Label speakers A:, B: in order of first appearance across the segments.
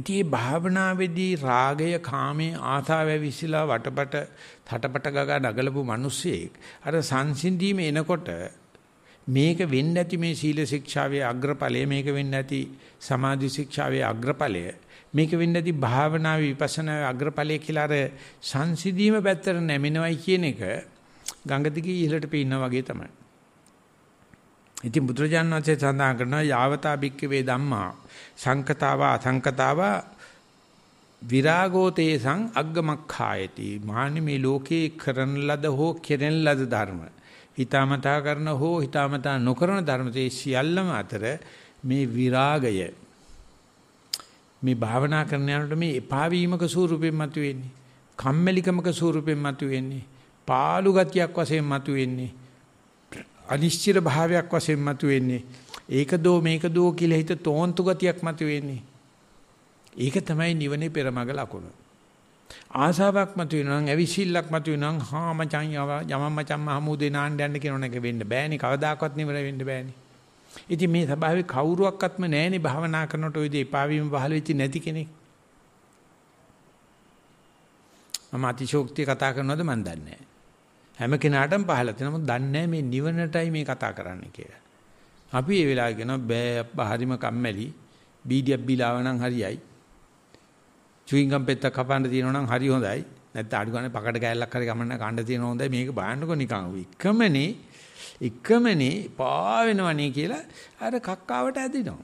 A: ඉතී භාවනාවේදී රාගය කාමයේ ආතාව ඇවිස්සලා වටපට තටපට ගගා නගලපු මිනිස්සෙක් අර සංසිඳීම එනකොට මේක වෙන්න ඇති මේ සීල ශික්ෂාවේ අග්‍රඵලය මේක වෙන්න ඇති සමාධි ශික්ෂාවේ අග්‍රඵලය මේක වෙන්න ඇති භාවනා විපස්සනා අග්‍රඵලය කියලා අර සංසිඳීම පැත්තට නැමෙනවයි කියන එක ගංගා දිගේ ඉහළට පේනා වගේ තමයි ඉතින් බුදුරජාණන් වහන්සේ සඳහන් කරනවා යාවතා භික්කවේ ධම්මා සංකතාව අසංකතාව විරාගෝ තේසං අග්ගමක්ඛායති මානි මේ ලෝකේ කරන ලද හෝ කෙරෙන ලද ධර්ම හිතාමතා කරන හෝ හිතාමතා නොකරන ධර්ම තේ සියල්ලම අතර මේ විරාගය මේ භාවනා කරන යනකොට මේ එපා වීමක ස්වරූපයෙන් මතුවෙන්නේ කම්මැලිකමක ස්වරූපයෙන් මතුවෙන්නේ පාළු ගතියක් වශයෙන් මතුවෙන්නේ අනිශ්චිත භාවයක් වශයෙන් මතුවෙන්නේ. ඒක දෝ මේක දෝ කියලා හිත තෝන්තු ගතියක් මතුවෙන්නේ. ඒක තමයි නිවනේ පෙරමග ලකුණ. ආසාවක් මතුවෙනවා නම් ඇවිසිල්ලක් මතුවෙනවා නම් හා මචං යමම් මචං මහමුදේ නාන්න යන්න කියනෝනක වෙන්න බෑනේ කවදාකවත් නිවන වෙන්න බෑනේ. ඉතින් මේ ස්වභාවේ කවුරුවක්වත්ම නැහැනේ භාවනා කරනකොට ওই දේ පාවීම පහළ වෙච්ච නැති කෙනෙක්. මම අතිශෝක්තිය කතා කරනවද මන් දන්නේ නැහැ. හැම කෙනාටම පහළ තියෙනවා. මොකද දන්නේ මේ නිවනටයි මේ කතා කරන්න කියලා. අපි ඒ වෙලාවේ කියනවා බෑ අප්පා හරිම කම්මැලි. බීඩියක් බීලාව නම් හරියයි. චුවින්ගම් පෙත්ත කපන්න තියෙනවා නම් හරි හොඳයි. නැත්නම් අඩු ගන්න පකට කෑල්ලක් හරි ගමන්න ගන්න තියෙනවා හොඳයි. මේක බලන්නකෝ නිකන්. එකමනේ එකමනේ පා වෙනවනේ කියලා අර කක්කාවට ඇදිනවා.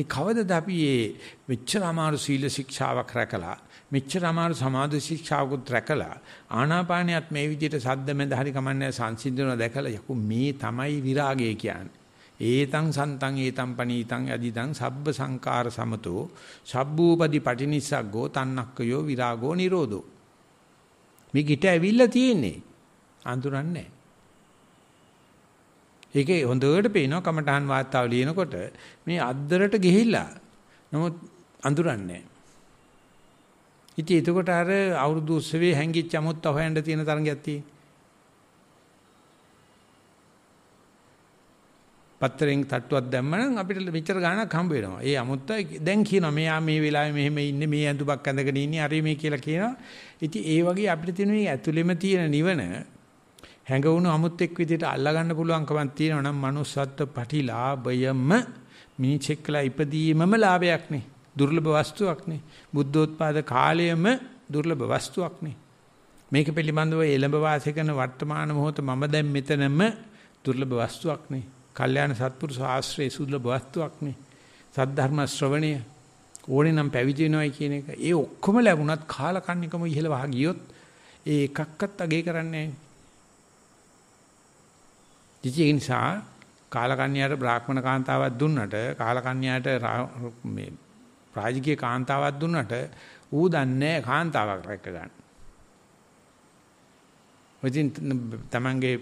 A: ඒ කවදද අපි මේ මෙච්චර අමාරු සීල ශික්ෂාවක් රැකලා මෙච්චර අමාරු සමාධි ශික්ෂාවකුත් රැකලා ආනාපානියත් මේ විදිහට සද්ද මැද හරි කමන්නේ සංසිඳන දැකලා යකෝ මේ තමයි විරාගය කියන්නේ. ඒතං සන්තං ඒතං පනීතං අදිතං සබ්බ සංකාර සමතෝ සබ්බූපදි පටිනිස්සග්ගෝ තන්නක්කයෝ විරාගෝ නිරෝධෝ. මේ ගිට ඇවිල්ලා තියෙන්නේ. අඳුරන්නේ නැහැ. ඒකේ හොඳට පේනවා කමඨහන් වාතාව ලියනකොට මේ අද්දරට ගිහිල්ලා නමුත් අඳුරන්නේ ඉතින් එතකොට අර අවුරුදු උත්සවේ හැංගිච්ච අමුත්ත හොයන්න තියෙන තරඟයක් තියෙනවා. පත්තරෙන් තට්ටුවක් දැම්මනම් අපිට මෙච්චර ගාණක් හම්බ වෙනවා. ඒ අමුත්ත දැන් කියනවා මෙයා මේ වෙලාවේ මෙහෙම ඉන්නේ මේ ඇඳුමක් ඇඳගෙන ඉන්නේ හරි මේ කියලා කියනවා. ඉතින් ඒ වගේ අපිට තියෙන මේ ඇතුළෙම තියෙන නිවන හැඟවුණු අමුත්‍යක් විදිහට අල්ලගන්න පුළුවන්කමක් තියෙනවා නම් manussත්ත්ව පටිලාභයම මිනිචෙක්ලා ඉපදීමම ලාභයක් නේ. දුර්ලභ වස්තුවක් නේ. බුද්ධෝත්පාද කාලයම දුර්ලභ වස්තුවක් නේ. මේක පිළිබඳව එළඹ වාසය කරන වර්තමාන මොහොත මම දැන් මෙතනම දුර්ලභ වස්තුවක් නේ. කල්යාණ සත්පුරුෂ ආශ්‍රය සුදුලභ වස්තුවක් නේ. සද්ධර්ම ශ්‍රවණය ඕනේ නම් පැවිදි වෙනවයි කියන එක. ඒ ඔක්කොම ලැබුණත් කාලකන්නිකම ඉහළ වහ ගියොත් ඒ එකක්වත් අගේ කරන්නේ නැහැ. ඉතින් ඒ නිසා කාලකන්‍යාට බ්‍රාහ්මණ කාන්තාවක් දුන්නට කාලකන්‍යාට මේ රාජකීය කාන්තාවක් දුන්නට ඌ දන්නේ කාන්තාවක් රැක ගන්න. ඉතින් තමන්ගේ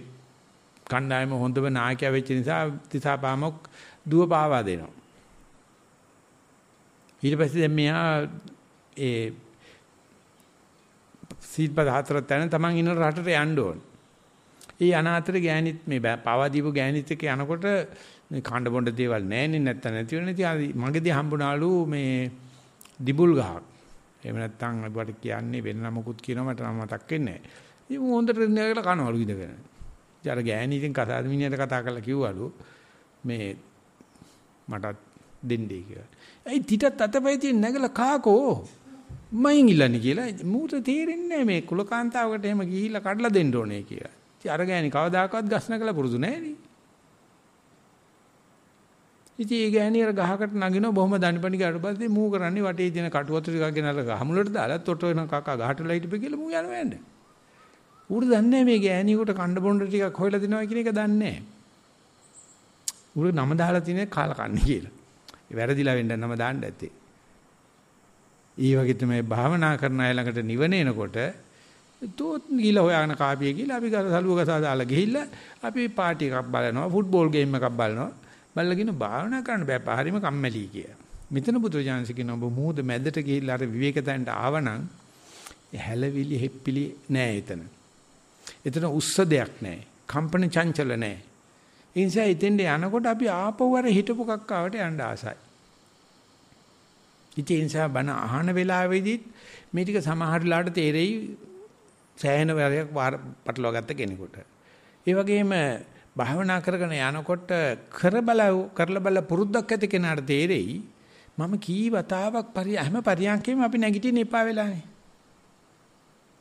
A: කණ්ඩායම හොඳම නායකයා වෙච්ච නිසා තිසාපාමොක් දුව පාවා දෙනවා. ඊට පස්සේ දැන් මෙයා ඒ සීට් පද හතරක් තැන තමන් ඉන්න රටට යන්න ඕනේ. ඒ අනාතර ගෑණිත් මේ පවාදීපු ගෑණිත් එක්ක යනකොට මේ කාණ්ඩ බොණ්ඩ දේවල් නැන්නේ නැත්තම් නැති වෙන ඉතින් මගේදී හම්බුණාලු මේ දිබුල් ගහක්. එහෙම නැත්තම් අපිට කියන්නේ වෙන නමකුත් කියනවා මට නම් මතක් වෙන්නේ නැහැ. ඉතින් හොඳට නේගල කනවලු ඉඳගෙන. ඉතින් අර ගෑණි ඉතින් කතා මිනිහට කතා කරලා කිව්වලු මේ මටත් දෙන්නේ කියලා. ඇයි තිටත් අතපය තියෙන නැගලා කාකෝ මයින් ඉල්ලන්නේ කියලා මූට තේරෙන්නේ මේ කුලකාන්තාවකට එහෙම ගිහිල්ලා කඩලා දෙන්න ඕනේ කියලා. ඉතින් අර ගෑණි කවදාකවත් ගස්න කළ පුරුදු නැහැනේ. ඉතින් ඒ ගෑණි අර ගහකට නගිනවා බොහොම දණිපණි ගාවට පස්සේ මූ කරන්නේ වටේ තියෙන කටු වතුර ටිකක් ගෙනල්ලා ගහමුලට දාලා තොට වෙන කකා ගහට ලයිට් කියලා මූ යනවා යන්නේ. ඌට දන්නේ මේ ගෑණියෙකුට කණ්ඩ බොණ්ඩ ටිකක් හොයලා දෙනවා කියන එක දන්නේ නැහැ. ඌට නම දාලා තියෙන කාල කන්නේ කියලා. ඒ වැරදිලා වෙන්න නම දාන්න ඇත්තේ. ඒ වගේ තමයි භාවනා කරන අය ළඟට නිවන එනකොට තෝත් ගිහලා හොයාගෙන කාපිය ගිහලා අපි සලුව ගසා දාලා ගිහිල්ලා අපි පාටි එකක් බලනවා ෆුට්බෝල් ගේම් එකක් බලනවා බලලා කියන භාවනා කරන්න බෑ පාරිම කම්මැලි කිය. මෙතන පුත්‍රජානස කියන ඔබ මූද මැදට ගිහිල්ලා අර විවේක තැන්ට ආවනම් හැලවිලි හෙප්පිලි නෑ එතන. එතන උස්ස දෙයක් නෑ. කම්පන චංචල නෑ. ඒ නිසා එතෙන්ට යනකොට අපි ආපහු අර හිටපු කක්කාවට යන්න ආසයි. ඉතින් ඒ නිසා බණ අහන වෙලාවෙදිත් මේ ටික සමහරලාට තේරෙයි සෑහෙන වරයක් පටලවා ගත්ත කෙනෙකුට. ඒ වගේම භාවනා කරගෙන යනකොට කර බලව කරලා බල පුරුද්දක් ඇති කෙනාට තේරෙයි මම කී වතාවක් පරි හැම පරියන්කෙම අපි නැගිටින්න එපා වෙලානේ.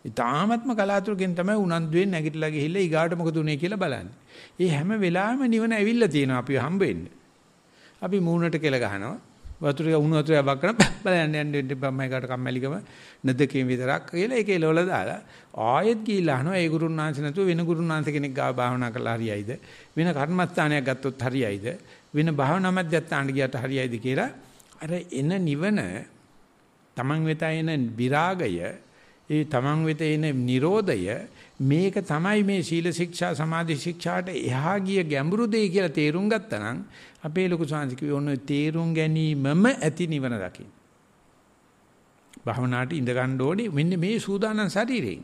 A: ඊටාත්ම කලාතුරකින් තමයි උනන්දුවෙන් නැගිටලා ගිහිල්ලා ඊගාට මොකද උනේ කියලා බලන්නේ. ඒ හැම වෙලාවෙම නිවන ඇවිල්ලා තියෙනවා අපි හම්බෙන්න. අපි මූණට කෙල ගහනවා. වතුර උණු වතුර යවක් කරන බලන්න යන්න දෙන්න බෑ මයිකට කම්මැලිකම නදකේ විතරක් කියලා ඒක එලවල දාලා ආයෙත් ගිහිල්ලා අහනවා ඒ ගුරුන් වහන්සේ නැතුව වෙන ගුරුන් වහන්සේ කෙනෙක් ගාව භාවනා කළා හරියයිද වෙන කර්මස්ථානයක් ගත්තොත් හරියයිද වෙන භාවනා මධ්‍යස්ථානට ගියට හරියයිද කියලා අර එන නිවන Taman වෙත එන විරාගය ඒ තමන් වෙත එන Nirodhaය මේක තමයි මේ සීල ශික්ෂා සමාධි ශික්ෂාට එහා ගිය ගැඹුරු දෙය කියලා තේරුම් ගත්තා නම් අපේ ලොකු සංස්කෘතිය ඔන්න තේරුම් ගැනීමම ඇති නිවන දකින්න. භවනාට ඉඳ ගන්න ඕනේ මෙන්න මේ සූදානම් ශරීරයෙන්.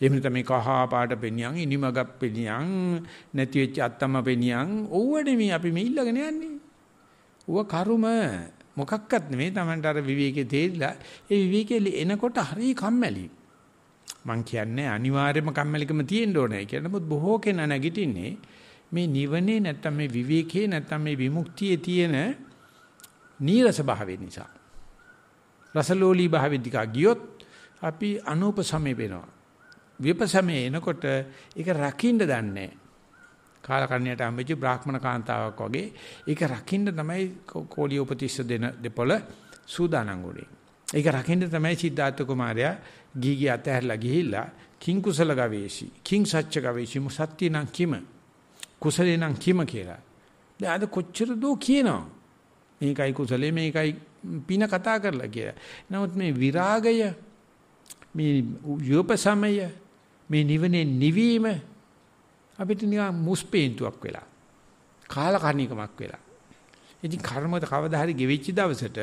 A: එහෙම නැත්නම් මේ කහා පාට පෙනියන්, ඉනිමගක් පෙනියන්, නැති වෙච්ච අත්තම පෙනියන්, ඕවනේ මේ අපි මේ ඉල්ලගෙන යන්නේ. ඌව කර්ම මොකක්වත් නෙමෙයි Tamanට අර විවේකේ තේරිලා ඒ විවේකේ එනකොට හරි කම්මැලි. මං කියන්නේ අනිවාර්යයෙන්ම කම්මැලිකම තියෙන්න ඕනේ කියලා. නමුත් බොහෝ කෙනා නැගිටින්නේ මේ නිවනේ නැත්තම් මේ විවේකේ නැත්තම් මේ විමුක්තියේ තියෙන නීරස භාවය නිසා. රසලෝලී භාවයෙන් ටිකක් ගියොත් අපි අනූප සමේ වෙනවා. විපසමේ එනකොට ඒක රකින්න දන්නේ නැහැ. කාලකන්ණයට හම්බෙච්ච බ්‍රාහ්මණ කාන්තාවක් වගේ ඒක රකින්න තමයි කෝලිය උපතිස්ස දෙන දෙපොළ සූදානම් වුනේ. ඒක රකින්න තමයි සිද්ධාර්ථ කුමාරයා ගීගී අතහැරලා ගිහිල්ලා කිං කුසල ගවේෂි කිං සච්ච ගවේෂි මුසත්ති නම් කිම කුසලේ නම් කිම කියලා. දැන් අද කොච්චර දෝ කියනවා. මේකයි කුසලේ මේකයි පින කතා කරලා කියලා. නමුත් මේ විරාගය මේ යෝපසමය මේ නිවනේ නිවීම අපිට නිකන් මුස්පේන්තුවක් වෙලා. කාලකණිකමක් වෙලා. ඉතින් කර්මද කවදා හරි ගෙවිච්ච දවසට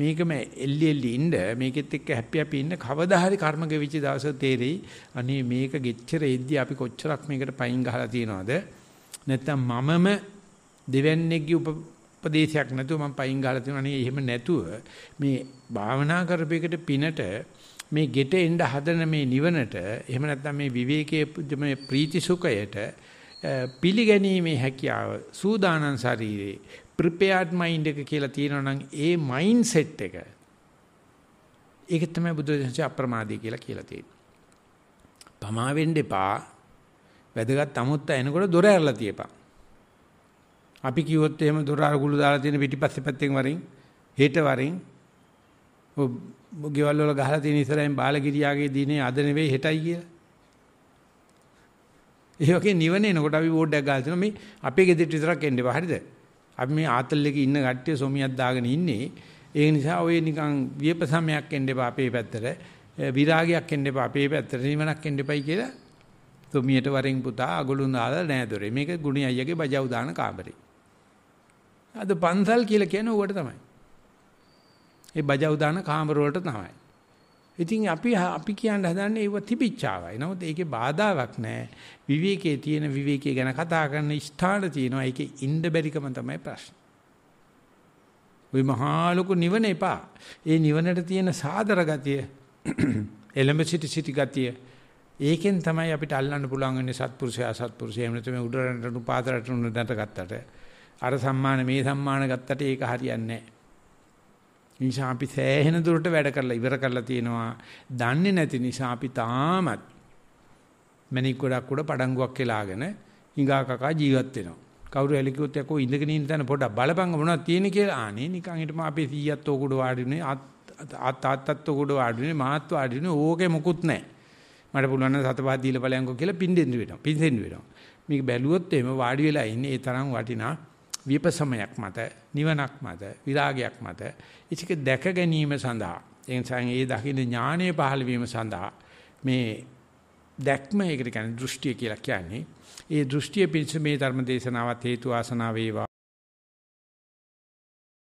A: මේකම එල්ලි එල්ලි ඉන්න මේකෙත් එක්ක හැපි හැපි ඉන්න කවදා හරි කර්ම ගෙවිච්ච දවස තේරෙයි අනේ මේක ගෙච්චර එද්දි අපි කොච්චරක් මේකට පයින් ගහලා තියනවද නැත්නම් මමම දෙවන්නේගේ උපදේශයක් නැතුව මම පයින් ගහලා තියනවා නේ එහෙම නැතුව මේ භාවනා කරපේකට පිනට මේ ගෙට එන්න හදන මේ නිවනට එහෙම නැත්නම් මේ විවේකයේ මේ ප්‍රීති සුඛයට පිළිගැනීමේ හැකියාව සූදානම් ශරීරේ prepared mind එක කියලා තියෙනවා නම් ඒ mindset එක ඒක තමයි බුදුදහමේ අප්‍රමාදී කියලා කියලා තියෙන්නේ. පමා වෙන්න එපා. වැදගත් අමුත්ත එනකොට දොර ඇරලා තියපන්. අපි කිව්වොත් එහෙම දොර අරගුළු දාලා තියෙන පිටිපස්සේ පැත්තෙන් වරින් හෙට වරින් ගෙවල් වල ගහලා තියෙන ඉස්සරහින් බාලගිරියාගේ දිනේ අද නෙවෙයි හෙටයි කියලා. ඒ වගේ නිවන එනකොට අපි බෝඩ් එකක් ගහලා තියෙනවා මේ අපේ ගෙදරට විතරක් එන්න එපා හරිද? අපි මේ ආතල් එකේ ඉන්න කට්ටිය සොමියක් දාගෙන ඉන්නේ. ඒ නිසා ඔය නිකන් විපසමයක් එන්න එපා අපේ පැත්තට. විරාගයක් එන්න එපා අපේ පැත්තට. නිවනක් එන්න එපයි කියලා සොමියට වරෙන් පුතා අගලුන් දාලා නෑ දොරේ. මේක ගුණි අයියාගේ බජව් දාන කාමරේ. අද පන්සල් කියලා කියන්නේ ඕකට තමයි. ඒ බජව් දාන කාමර වලට තමයි. ඉතින් අපි අපි කියන්න හදන්නේ ඒව තිබිච්චාවයි. නමුත් ඒකේ බාධාවක් නැහැ. විවේකයේ තියෙන විවේකයේ ගැන කතා කරන ස්ථාන තියෙනවා. ඒකේ ඉන්න බැරිකම තමයි ප්‍රශ්නේ. ওই මහා ලොකු නිවන එපා. ඒ නිවනට තියෙන සාදර ගතිය එලඹ සිටි සිටි ගතිය ඒකෙන් තමයි අපිට අල්ලන්න පුළුවන් වෙන්නේ සත්පුරුෂයා සත්පුරුෂයා එහෙම නැත්නම් උඩරට උපාතරට උඩට ගත්තට අර සම්මාන මේ සම්මාන ගත්තට ඒක හරියන්නේ නැහැ. නිසා අපි සෑහෙන දුරට වැඩ කරලා ඉවර කරලා තියෙනවා. දන්නේ නැති නිසා අපි තාමත් මැණික් ගොඩක් උඩ පඩංගුවක් කියලාගෙන හිඟා කකා ජීවත් වෙනවා. කවුරු ඇලි කිව්වොත් යකෝ ඉඳගෙන ඉන්න තැන පොඩක් බලපංග මොනවද තියෙන කියලා ආනේ නිකන් හිටම අපේ 100ත් ඕකුඩ වාඩිුනේ ආත් තාත්තත් ඕකුඩ වාඩිුනේ මාත් වාඩිුනේ ඕකේ මුකුත් නැහැ. මට පුළුවන් නම් සතපහක් දීලා බලයන්කෝ කියලා පින්දෙන්දු වෙනවා. පින්දෙන්දු වෙනවා. මේක බැලුවොත් එimhe වාඩි වෙලා ඉන්නේ ඒ තරම් වටිනා විපසමයක් මත නිවනක් මත විරාගයක් මත ඉතික දැක ගැනීම සඳහා ඒ නිසා ඒ දකින්න ඥානය පහළ වීම සඳහා මේ දැක්ම ඒකට කියන්නේ දෘෂ්ටිය කියලා කියන්නේ ඒ දෘෂ්ටිය පිණිස මේ ධර්ම දේශනාවත් හේතු ආසනාව වේවා